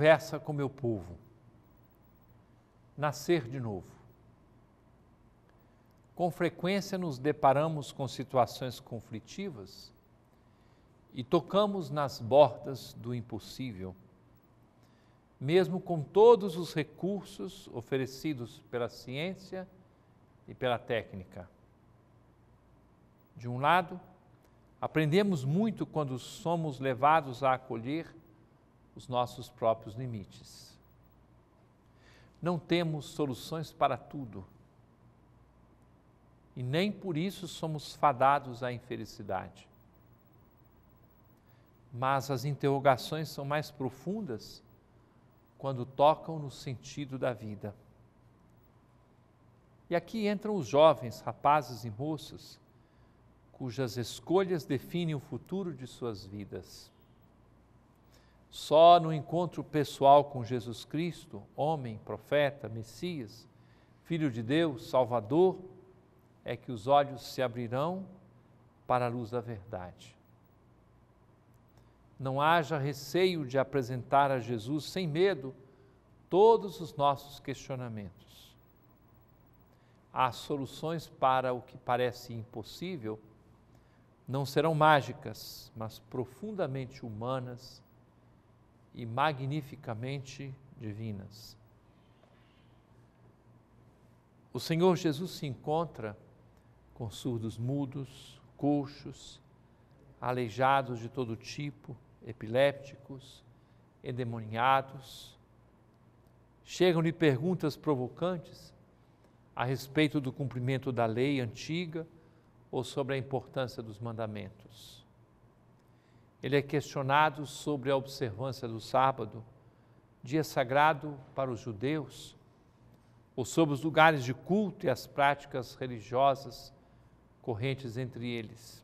conversa com meu povo. Nascer de novo. Com frequência nos deparamos com situações conflitivas e tocamos nas bordas do impossível. Mesmo com todos os recursos oferecidos pela ciência e pela técnica. De um lado, aprendemos muito quando somos levados a acolher os nossos próprios limites. Não temos soluções para tudo. E nem por isso somos fadados à infelicidade. Mas as interrogações são mais profundas quando tocam no sentido da vida. E aqui entram os jovens, rapazes e moças, cujas escolhas definem o futuro de suas vidas. Só no encontro pessoal com Jesus Cristo, homem, profeta, Messias, Filho de Deus, Salvador, é que os olhos se abrirão para a luz da verdade. Não haja receio de apresentar a Jesus sem medo todos os nossos questionamentos. As soluções para o que parece impossível não serão mágicas, mas profundamente humanas e magnificamente divinas. O Senhor Jesus se encontra com surdos mudos, coxos, aleijados de todo tipo, epilépticos, endemoniados. Chegam-lhe perguntas provocantes a respeito do cumprimento da lei antiga ou sobre a importância dos mandamentos. Ele é questionado sobre a observância do sábado, dia sagrado para os judeus, ou sobre os lugares de culto e as práticas religiosas correntes entre eles.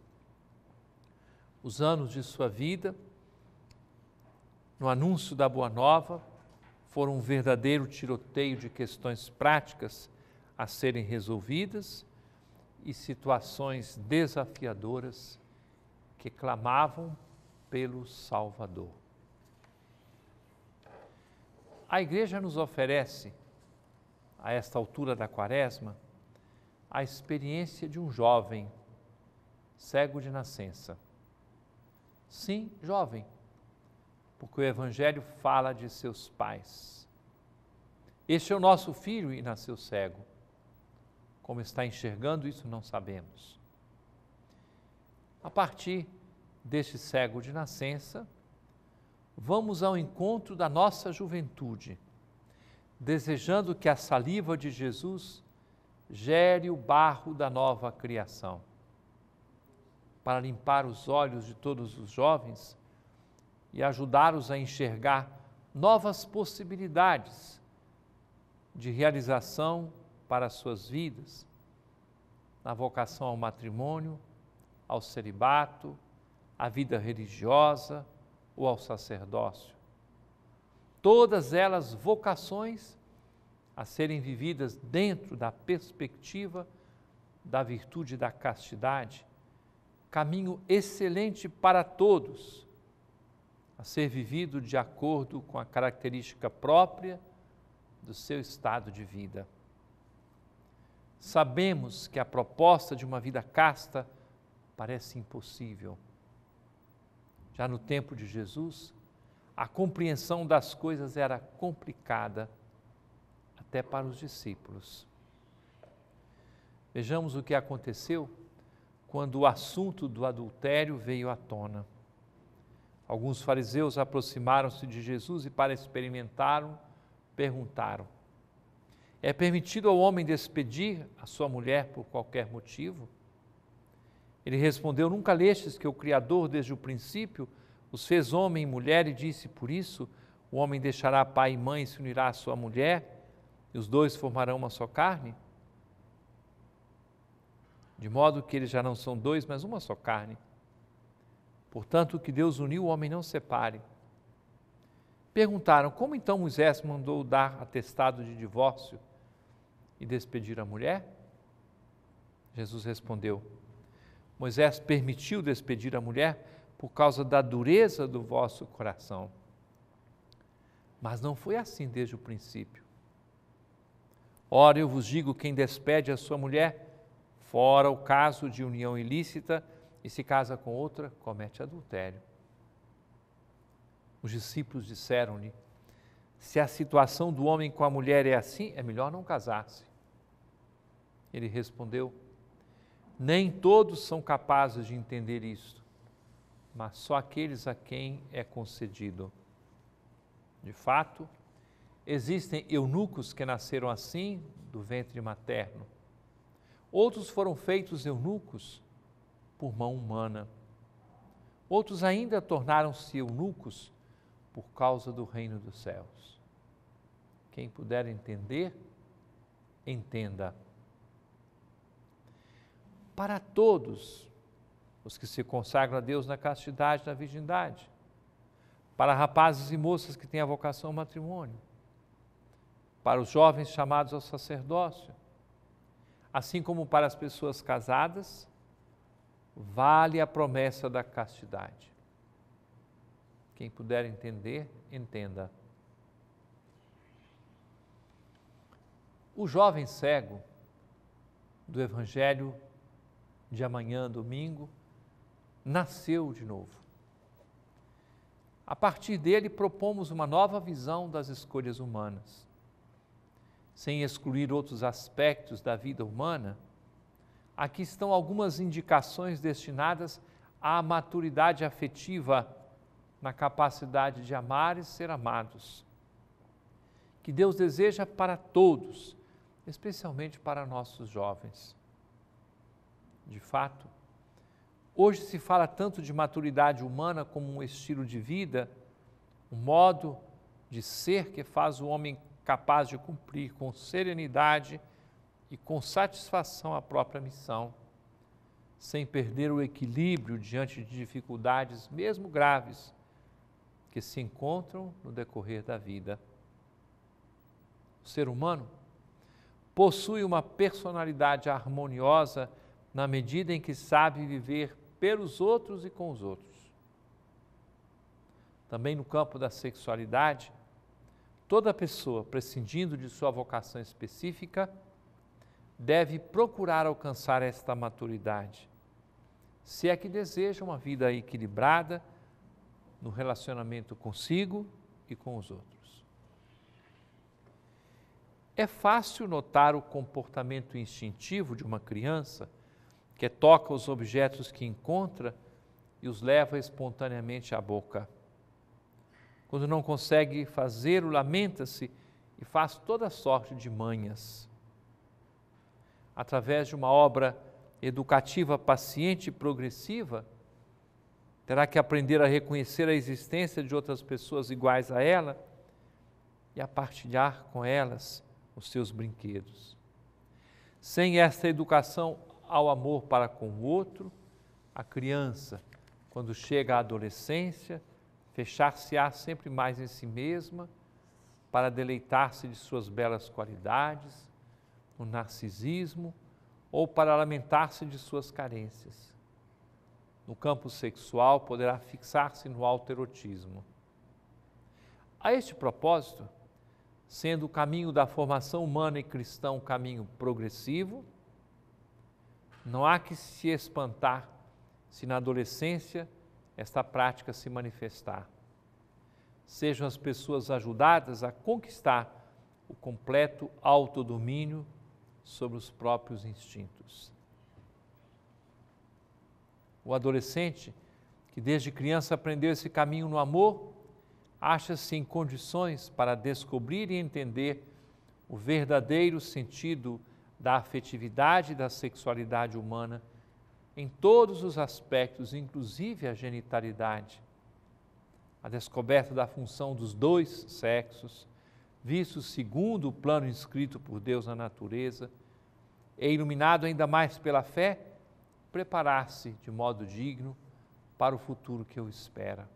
Os anos de sua vida, no anúncio da Boa Nova, foram um verdadeiro tiroteio de questões práticas a serem resolvidas e situações desafiadoras que clamavam pelo Salvador. A igreja nos oferece, a esta altura da quaresma, a experiência de um jovem cego de nascença. Sim, jovem, porque o Evangelho fala de seus pais. Este é o nosso filho e nasceu cego. Como está enxergando, isso não sabemos. A partir deste cego de nascença, vamos ao encontro da nossa juventude, desejando que a saliva de Jesus gere o barro da nova criação. Para limpar os olhos de todos os jovens e ajudá-los a enxergar novas possibilidades de realização para suas vidas, na vocação ao matrimônio, ao celibato, à vida religiosa ou ao sacerdócio. Todas elas vocações a serem vividas dentro da perspectiva da virtude da castidade, caminho excelente para todos, a ser vivido de acordo com a característica própria do seu estado de vida. Sabemos que a proposta de uma vida casta parece impossível já no tempo de Jesus, a compreensão das coisas era complicada até para os discípulos. Vejamos o que aconteceu quando o assunto do adultério veio à tona. Alguns fariseus aproximaram-se de Jesus e, para experimentá-lo, perguntaram: É permitido ao homem despedir a sua mulher por qualquer motivo? Ele respondeu: Nunca lestes que o Criador, desde o princípio, os fez homem e mulher, e disse: Por isso, o homem deixará pai e mãe e se unirá à sua mulher, e os dois formarão uma só carne? De modo que eles já não são dois, mas uma só carne. Portanto, o que Deus uniu, o homem não separe. Perguntaram: Como então Moisés mandou dar atestado de divórcio e despedir a mulher? Jesus respondeu: Moisés permitiu despedir a mulher por causa da dureza do vosso coração. Mas não foi assim desde o princípio. Ora, eu vos digo: quem despede a sua mulher, fora o caso de união ilícita, e se casa com outra, comete adultério. Os discípulos disseram-lhe: se a situação do homem com a mulher é assim, é melhor não casar-se. Ele respondeu: nem todos são capazes de entender isto, mas só aqueles a quem é concedido. De fato, existem eunucos que nasceram assim do ventre materno. Outros foram feitos eunucos por mão humana. Outros ainda tornaram-se eunucos por causa do reino dos céus. Quem puder entender, entenda para todos os que se consagram a Deus na castidade, na virgindade, para rapazes e moças que têm a vocação ao matrimônio, para os jovens chamados ao sacerdócio, assim como para as pessoas casadas, vale a promessa da castidade. Quem puder entender, entenda. O jovem cego do Evangelho de amanhã, domingo, nasceu de novo. A partir dele, propomos uma nova visão das escolhas humanas. Sem excluir outros aspectos da vida humana, aqui estão algumas indicações destinadas à maturidade afetiva na capacidade de amar e ser amados, que Deus deseja para todos, especialmente para nossos jovens de fato. Hoje se fala tanto de maturidade humana como um estilo de vida, um modo de ser que faz o homem capaz de cumprir com serenidade e com satisfação a própria missão, sem perder o equilíbrio diante de dificuldades, mesmo graves, que se encontram no decorrer da vida. O ser humano possui uma personalidade harmoniosa na medida em que sabe viver pelos outros e com os outros. Também no campo da sexualidade, toda pessoa prescindindo de sua vocação específica deve procurar alcançar esta maturidade, se é que deseja uma vida equilibrada no relacionamento consigo e com os outros. É fácil notar o comportamento instintivo de uma criança que toca os objetos que encontra e os leva espontaneamente à boca. Quando não consegue fazê-lo, lamenta-se e faz toda sorte de manhas. Através de uma obra educativa paciente e progressiva, terá que aprender a reconhecer a existência de outras pessoas iguais a ela e a partilhar com elas os seus brinquedos. Sem esta educação ao amor para com o outro, a criança, quando chega à adolescência, fechar-se-á sempre mais em si mesma para deleitar-se de suas belas qualidades, no narcisismo ou para lamentar-se de suas carências. No campo sexual, poderá fixar-se no alterotismo. A este propósito, sendo o caminho da formação humana e cristã um caminho progressivo, não há que se espantar se na adolescência esta prática se manifestar. Sejam as pessoas ajudadas a conquistar o completo autodomínio sobre os próprios instintos. O adolescente que desde criança aprendeu esse caminho no amor, acha-se em condições para descobrir e entender o verdadeiro sentido da afetividade e da sexualidade humana em todos os aspectos, inclusive a genitalidade. A descoberta da função dos dois sexos, visto segundo o plano inscrito por Deus na natureza, e iluminado ainda mais pela fé, preparar-se de modo digno para o futuro que o espera.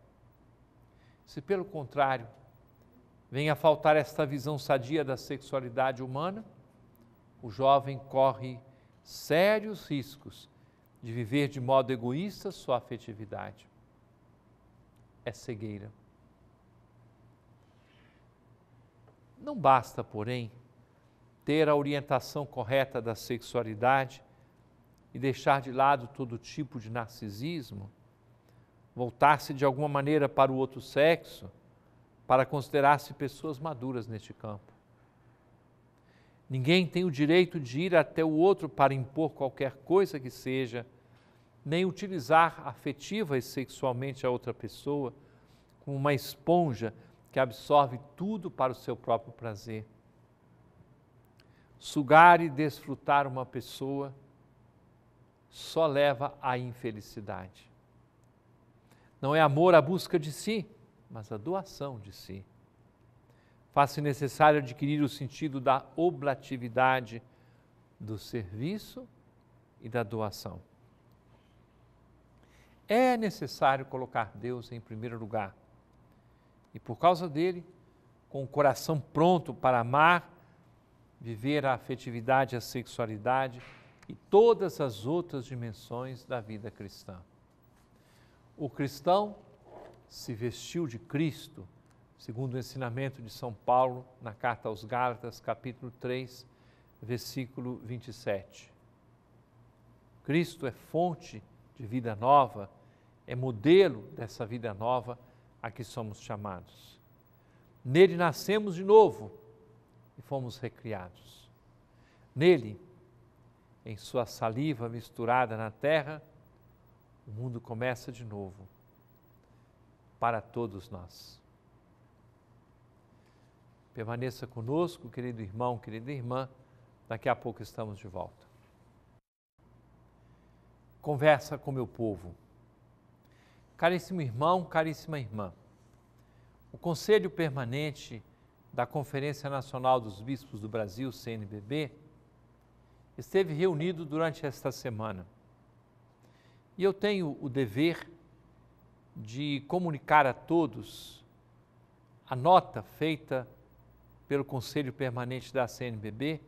Se pelo contrário, venha a faltar esta visão sadia da sexualidade humana, o jovem corre sérios riscos de viver de modo egoísta sua afetividade. É cegueira. Não basta, porém, ter a orientação correta da sexualidade e deixar de lado todo tipo de narcisismo, voltar-se de alguma maneira para o outro sexo, para considerar-se pessoas maduras neste campo. Ninguém tem o direito de ir até o outro para impor qualquer coisa que seja, nem utilizar afetiva e sexualmente a outra pessoa como uma esponja que absorve tudo para o seu próprio prazer. Sugar e desfrutar uma pessoa só leva à infelicidade. Não é amor a busca de si, mas a doação de si. Faz-se necessário adquirir o sentido da oblatividade do serviço e da doação. É necessário colocar Deus em primeiro lugar e, por causa dele, com o coração pronto para amar, viver a afetividade, a sexualidade e todas as outras dimensões da vida cristã. O cristão se vestiu de Cristo segundo o ensinamento de São Paulo, na carta aos Gálatas, capítulo 3, versículo 27. Cristo é fonte de vida nova, é modelo dessa vida nova a que somos chamados. Nele nascemos de novo e fomos recriados. Nele, em sua saliva misturada na terra, o mundo começa de novo para todos nós. Permaneça conosco, querido irmão, querida irmã. Daqui a pouco estamos de volta. Conversa com meu povo. Caríssimo irmão, caríssima irmã, o Conselho Permanente da Conferência Nacional dos Bispos do Brasil, CNBB, esteve reunido durante esta semana. E eu tenho o dever de comunicar a todos a nota feita pelo Conselho Permanente da CNBB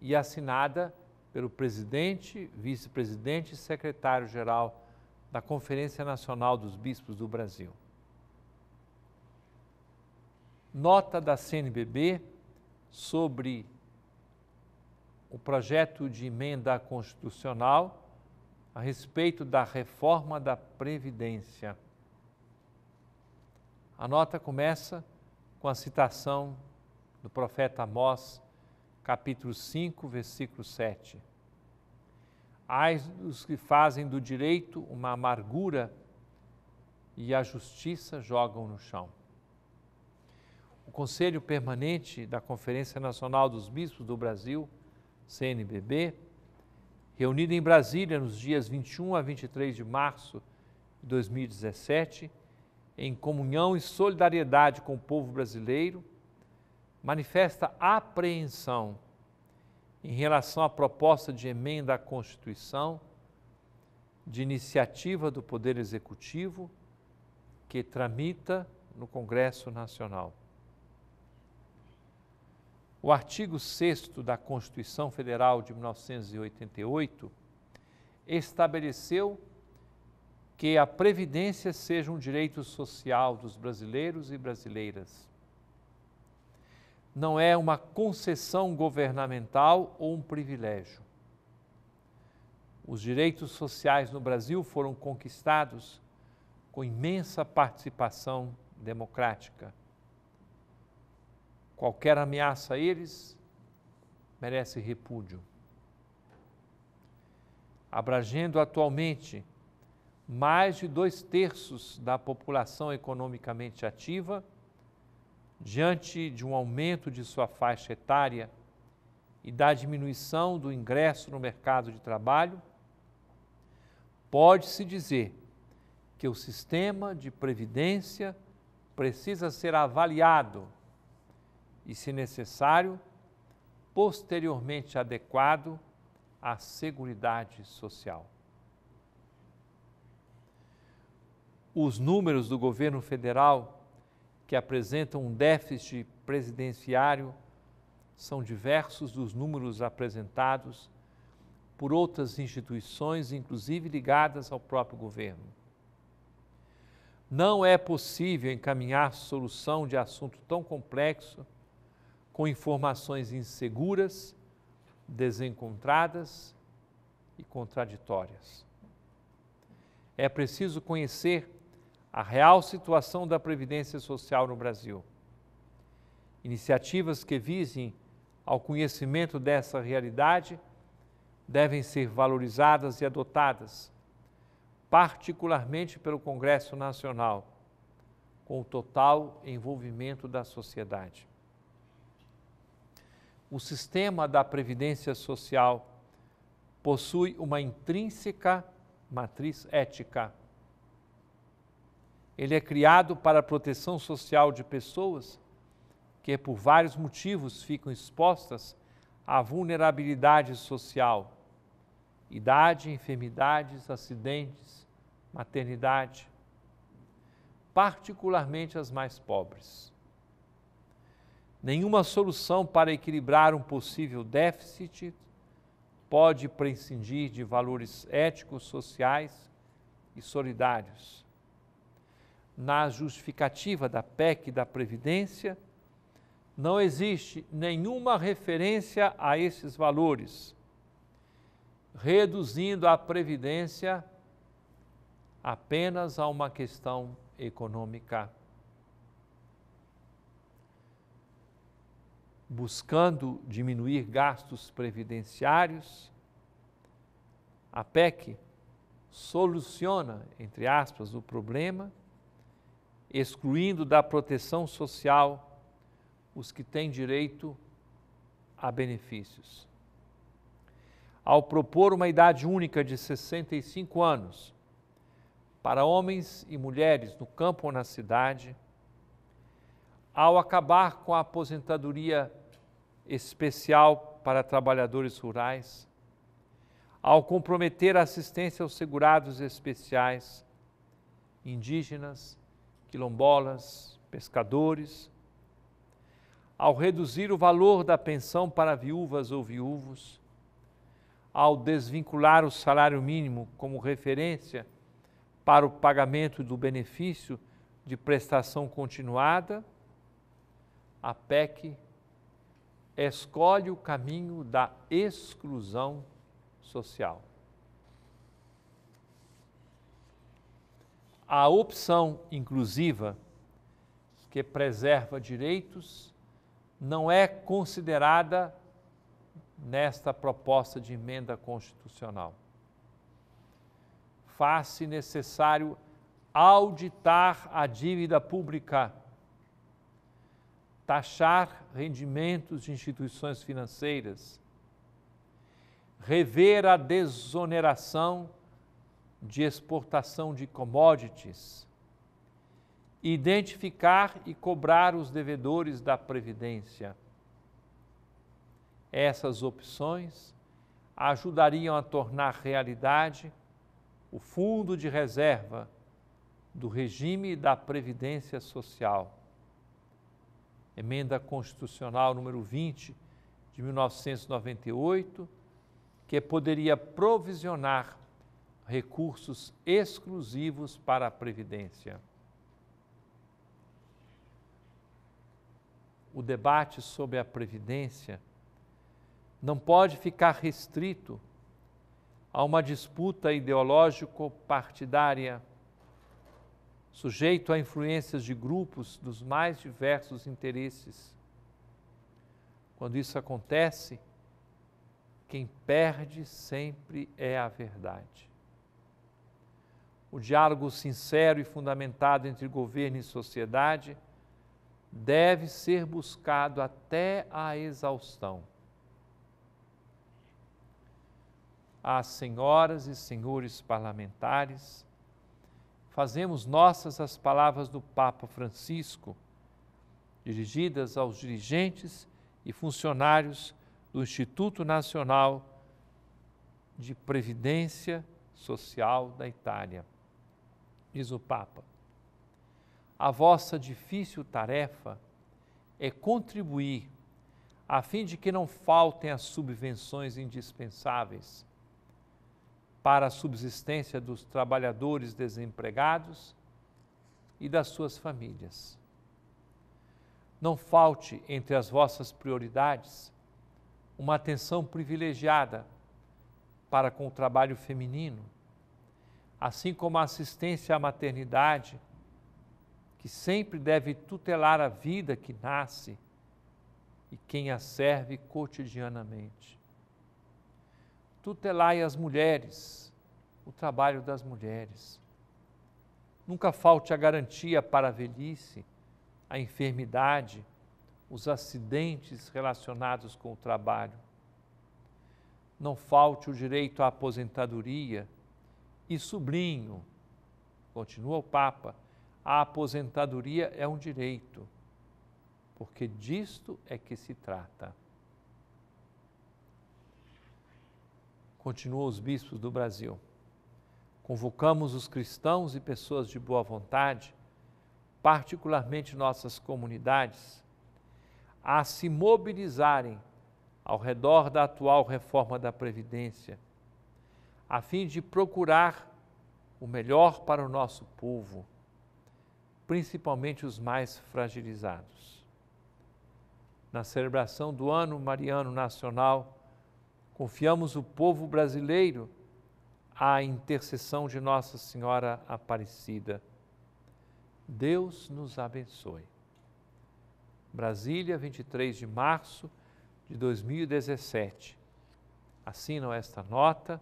e assinada pelo presidente, vice-presidente e secretário-geral da Conferência Nacional dos Bispos do Brasil. Nota da CNBB sobre o projeto de emenda constitucional a respeito da reforma da Previdência. A nota começa com a citação do profeta Amós, capítulo 5, versículo 7. Ai dos que fazem do direito uma amargura e a justiça jogam no chão. O Conselho Permanente da Conferência Nacional dos Bispos do Brasil, CNBB, reunido em Brasília nos dias 21 a 23 de março de 2017, em comunhão e solidariedade com o povo brasileiro, manifesta apreensão em relação à proposta de emenda à Constituição, de iniciativa do Poder Executivo, que tramita no Congresso Nacional. O artigo 6 da Constituição Federal de 1988 estabeleceu que a previdência seja um direito social dos brasileiros e brasileiras. Não é uma concessão governamental ou um privilégio. Os direitos sociais no Brasil foram conquistados com imensa participação democrática. Qualquer ameaça a eles merece repúdio. Abrangendo atualmente mais de dois terços da população economicamente ativa, diante de um aumento de sua faixa etária e da diminuição do ingresso no mercado de trabalho, pode-se dizer que o sistema de previdência precisa ser avaliado e, se necessário, posteriormente adequado à Seguridade Social. os números do governo federal, que apresentam um déficit presidenciário, são diversos dos números apresentados por outras instituições, inclusive ligadas ao próprio governo. Não é possível encaminhar solução de assunto tão complexo com informações inseguras, desencontradas e contraditórias. É preciso conhecer a real situação da previdência social no Brasil. Iniciativas que visem ao conhecimento dessa realidade devem ser valorizadas e adotadas, particularmente pelo Congresso Nacional, com o total envolvimento da sociedade. O sistema da previdência social possui uma intrínseca matriz ética ele é criado para a proteção social de pessoas que, por vários motivos, ficam expostas à vulnerabilidade social, idade, enfermidades, acidentes, maternidade, particularmente as mais pobres. Nenhuma solução para equilibrar um possível déficit pode prescindir de valores éticos, sociais e solidários na justificativa da PEC da Previdência, não existe nenhuma referência a esses valores, reduzindo a Previdência apenas a uma questão econômica. Buscando diminuir gastos previdenciários, a PEC soluciona, entre aspas, o problema excluindo da proteção social os que têm direito a benefícios. Ao propor uma idade única de 65 anos para homens e mulheres no campo ou na cidade, ao acabar com a aposentadoria especial para trabalhadores rurais, ao comprometer a assistência aos segurados especiais, indígenas, quilombolas, pescadores. Ao reduzir o valor da pensão para viúvas ou viúvos, ao desvincular o salário mínimo como referência para o pagamento do benefício de prestação continuada, a PEC escolhe o caminho da exclusão social. a opção inclusiva, que preserva direitos, não é considerada nesta proposta de emenda constitucional. Faz-se necessário auditar a dívida pública, taxar rendimentos de instituições financeiras, rever a desoneração de exportação de commodities, identificar e cobrar os devedores da Previdência. Essas opções ajudariam a tornar realidade o fundo de reserva do regime da Previdência Social. Emenda Constitucional número 20 de 1998, que poderia provisionar recursos exclusivos para a Previdência. O debate sobre a Previdência não pode ficar restrito a uma disputa ideológico-partidária, sujeito a influências de grupos dos mais diversos interesses. Quando isso acontece, quem perde sempre é a verdade o diálogo sincero e fundamentado entre governo e sociedade deve ser buscado até a exaustão. Às ah, senhoras e senhores parlamentares, fazemos nossas as palavras do Papa Francisco, dirigidas aos dirigentes e funcionários do Instituto Nacional de Previdência Social da Itália diz o Papa, a vossa difícil tarefa é contribuir a fim de que não faltem as subvenções indispensáveis para a subsistência dos trabalhadores desempregados e das suas famílias. Não falte entre as vossas prioridades uma atenção privilegiada para com o trabalho feminino, assim como a assistência à maternidade, que sempre deve tutelar a vida que nasce e quem a serve cotidianamente. Tutelai as mulheres, o trabalho das mulheres. Nunca falte a garantia para a velhice, a enfermidade, os acidentes relacionados com o trabalho. Não falte o direito à aposentadoria, e sublinho, continua o Papa, a aposentadoria é um direito, porque disto é que se trata. Continuam os bispos do Brasil. Convocamos os cristãos e pessoas de boa vontade, particularmente nossas comunidades, a se mobilizarem ao redor da atual reforma da Previdência a fim de procurar o melhor para o nosso povo, principalmente os mais fragilizados. Na celebração do Ano Mariano Nacional, confiamos o povo brasileiro à intercessão de Nossa Senhora Aparecida. Deus nos abençoe. Brasília, 23 de março de 2017. Assinam esta nota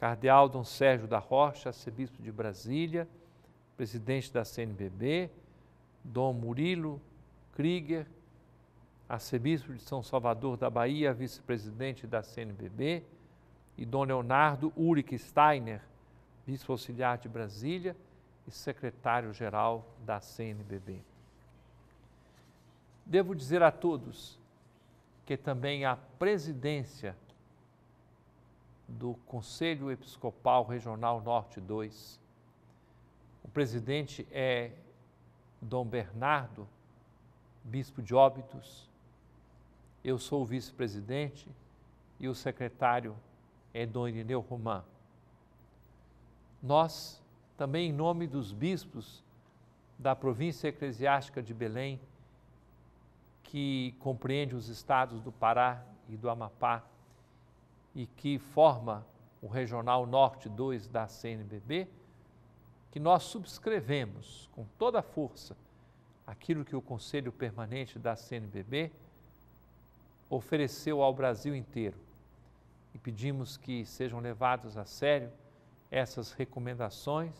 Cardeal Dom Sérgio da Rocha, arcebispo de Brasília, presidente da CNBB, Dom Murilo Krieger, arcebispo de São Salvador da Bahia, vice-presidente da CNBB, e Dom Leonardo Ulrich Steiner, bispo auxiliar de Brasília e secretário-geral da CNBB. Devo dizer a todos que também a presidência do Conselho Episcopal Regional Norte 2. O presidente é Dom Bernardo, bispo de Óbitos. Eu sou o vice-presidente e o secretário é Dom Irineu Romã. Nós, também em nome dos bispos da província eclesiástica de Belém, que compreende os estados do Pará e do Amapá, e que forma o Regional Norte 2 da CNBB, que nós subscrevemos com toda a força aquilo que o Conselho Permanente da CNBB ofereceu ao Brasil inteiro. E pedimos que sejam levados a sério essas recomendações,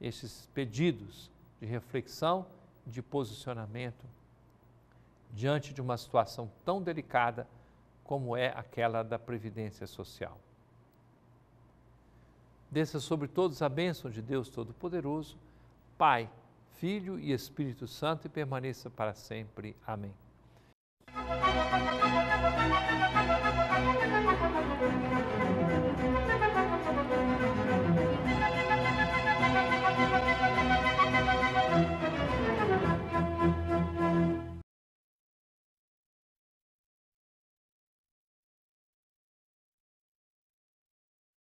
esses pedidos de reflexão, de posicionamento diante de uma situação tão delicada como é aquela da Previdência Social. Desça sobre todos a bênção de Deus Todo-Poderoso, Pai, Filho e Espírito Santo, e permaneça para sempre. Amém.